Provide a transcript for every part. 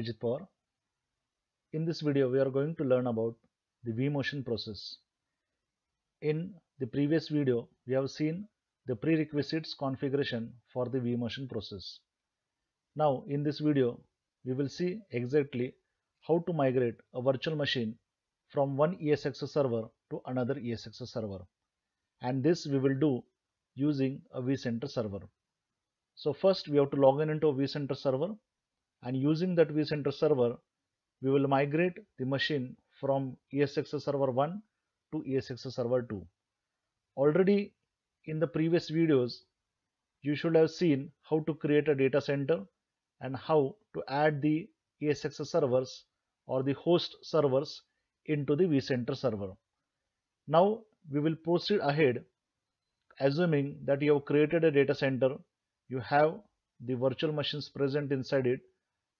Vijit In this video we are going to learn about the V-motion process. In the previous video we have seen the prerequisites configuration for the V-motion process. Now in this video we will see exactly how to migrate a virtual machine from one ESX server to another ESX server and this we will do using a vCenter server. So first we have to log in into a vCenter server and using that vCenter server, we will migrate the machine from ESX server 1 to ESX server 2. Already in the previous videos, you should have seen how to create a data center and how to add the ESX servers or the host servers into the vCenter server. Now we will proceed ahead assuming that you have created a data center, you have the virtual machines present inside it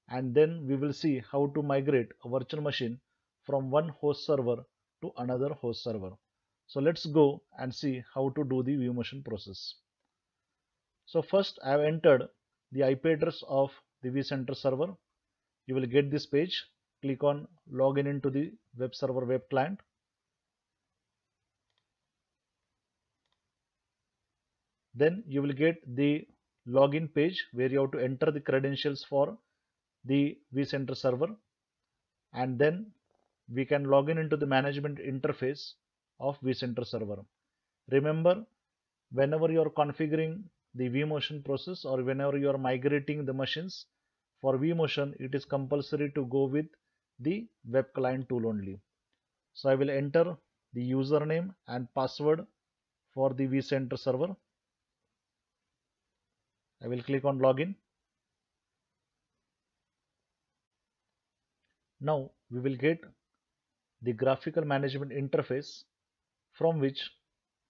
and then we will see how to migrate a virtual machine from one host server to another host server. So let's go and see how to do the view machine process. So first I have entered the IP address of the vCenter server. You will get this page. Click on login into the web server web client. Then you will get the login page where you have to enter the credentials for the vCenter server and then we can log in into the management interface of vCenter server. Remember whenever you are configuring the vMotion process or whenever you are migrating the machines for vMotion it is compulsory to go with the web client tool only. So I will enter the username and password for the vCenter server. I will click on login. Now we will get the graphical management interface from which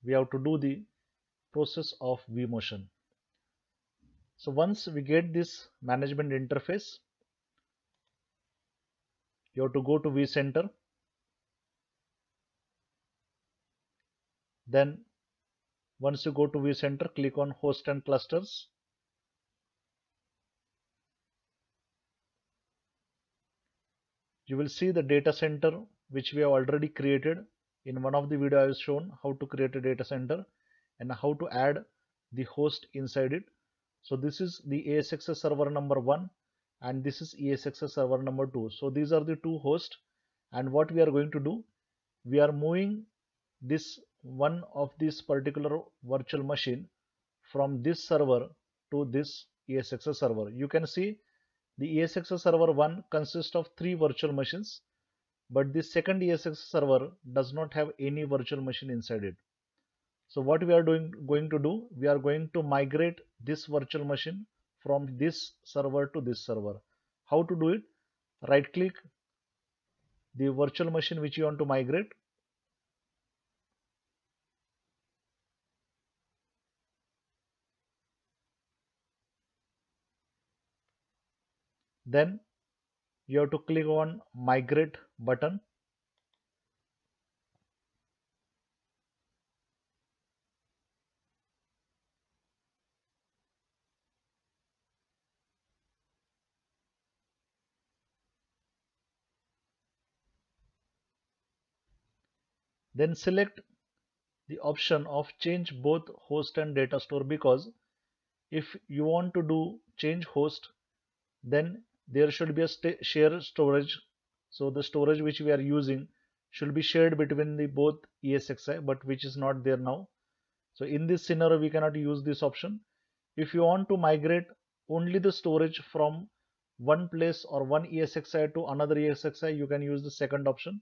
we have to do the process of vMotion. So once we get this management interface, you have to go to vCenter. Then once you go to vCenter, click on host and clusters. you will see the data center which we have already created in one of the video I have shown how to create a data center and how to add the host inside it. So this is the ASXS server number one and this is ESXS server number two. So these are the two hosts and what we are going to do, we are moving this one of this particular virtual machine from this server to this ESXS server. You can see the ESX server 1 consists of 3 virtual machines, but the second ESX server does not have any virtual machine inside it. So what we are doing going to do, we are going to migrate this virtual machine from this server to this server. How to do it? Right click the virtual machine which you want to migrate then you have to click on migrate button then select the option of change both host and data store because if you want to do change host then there should be a share storage so the storage which we are using should be shared between the both ESXi but which is not there now so in this scenario we cannot use this option if you want to migrate only the storage from one place or one ESXi to another ESXi you can use the second option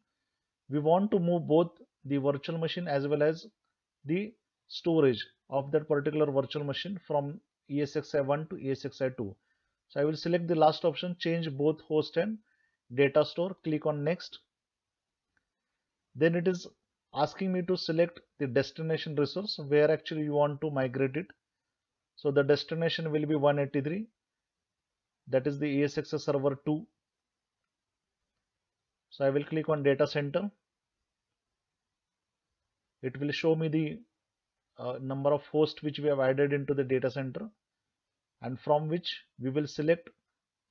we want to move both the virtual machine as well as the storage of that particular virtual machine from ESXi1 to ESXi2 so I will select the last option, change both host and data store, click on next. Then it is asking me to select the destination resource where actually you want to migrate it. So the destination will be 183. That is the ESX server 2. So I will click on data center. It will show me the uh, number of hosts which we have added into the data center and from which we will select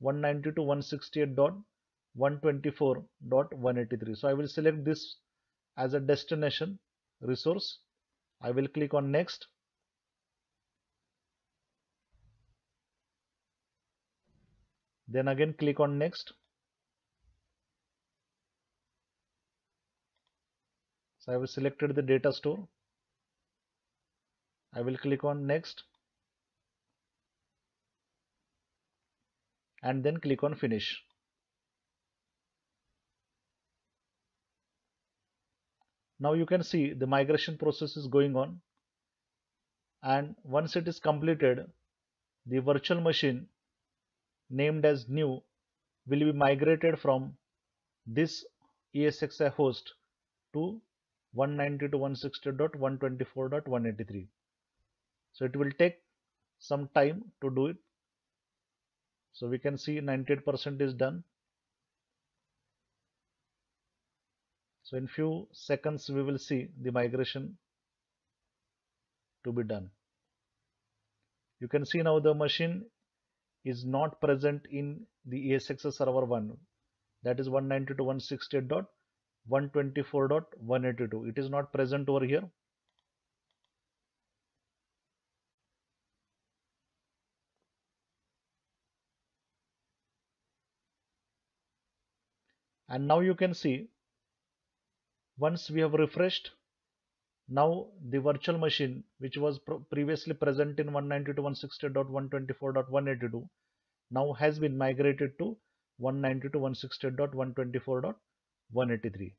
192.168.124.183. So I will select this as a destination resource. I will click on next. Then again click on next. So I have selected the data store. I will click on next. and then click on finish. Now you can see the migration process is going on and once it is completed the virtual machine named as new will be migrated from this ESXi host to 192.160.124.183. So it will take some time to do it so we can see 98% is done. So in few seconds we will see the migration to be done. You can see now the machine is not present in the ESX server 1 that is 192.168.124.182 it is not present over here and now you can see once we have refreshed now the virtual machine which was previously present in 192.168.124.182 now has been migrated to 192.168.124.183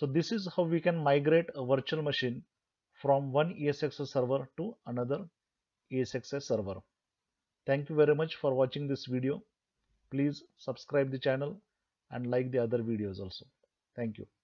so this is how we can migrate a virtual machine from one ESX server to another ESX server. Thank you very much for watching this video. Please subscribe the channel and like the other videos also. Thank you.